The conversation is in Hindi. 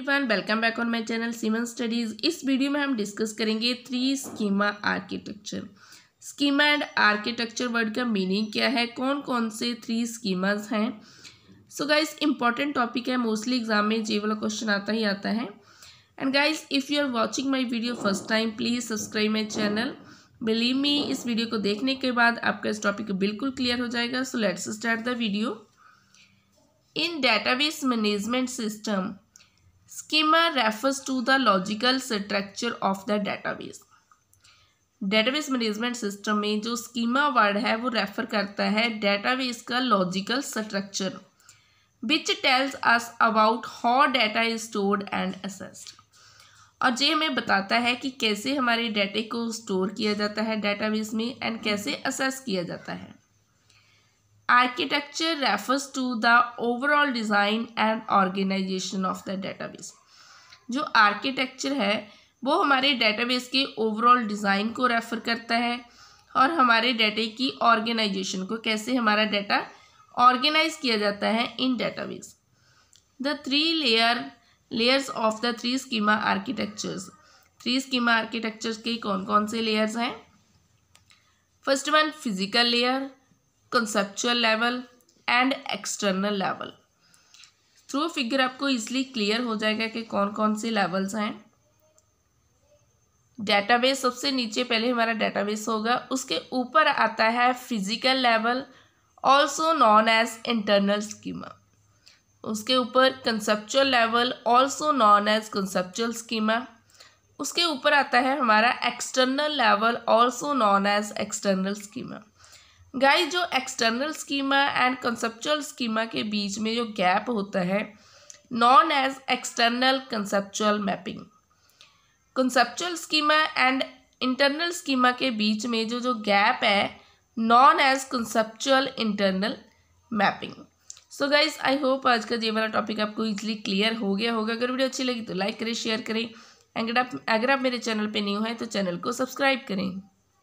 Everyone welcome back on my channel सीमन स्टडीज़ इस वीडियो में हम डिस्कस करेंगे three schema architecture schema and architecture word का मीनिंग क्या है कौन कौन से थ्री स्कीमाज हैं सो गाइस इंपॉर्टेंट टॉपिक है मोस्टली एग्जाम में जे वाला क्वेश्चन आता ही आता है and guys if you are watching my video first time please subscribe my channel believe me इस वीडियो को देखने के बाद आपका इस टॉपिक बिल्कुल क्लियर हो जाएगा so let's start the video in database management system Schema refers to the logical structure of the database. Database management system में जो स्कीमा वर्ड है वो रेफर करता है डेटाबेस का logical structure which tells us about how data is stored and accessed और ये हमें बताता है कि कैसे हमारे डाटे को स्टोर किया जाता है डेटाबेस में एंड कैसे असेस किया जाता है Architecture refers to the overall design and organization of the database. जो architecture है वो हमारे database के overall design को refer करता है और हमारे data की organization को कैसे हमारा data organize किया जाता है in database. The three layer layers of the three schema architectures. Three schema architectures के कौन कौन से लेयर्स हैं first one physical layer conceptual level and external level through figure आपको इजली क्लियर हो जाएगा कि कौन कौन से लेवल्स हैं डेटाबेस सबसे नीचे पहले हमारा डेटाबेस होगा उसके ऊपर आता है physical level also known as internal schema उसके ऊपर conceptual level also known as conceptual schema उसके ऊपर आता है हमारा external level also known as external schema guys जो external schema and conceptual schema के बीच में जो गैप होता है known as external conceptual mapping conceptual schema and internal schema के बीच में जो जो गैप है known as conceptual internal mapping so guys I hope आज का ये वाला टॉपिक आपको इजिली क्लियर हो गया होगा अगर वीडियो अच्छी लगी तो लाइक करें शेयर करें अगर आप अगर आप मेरे चैनल पे न्यू हैं तो चैनल को सब्सक्राइब करें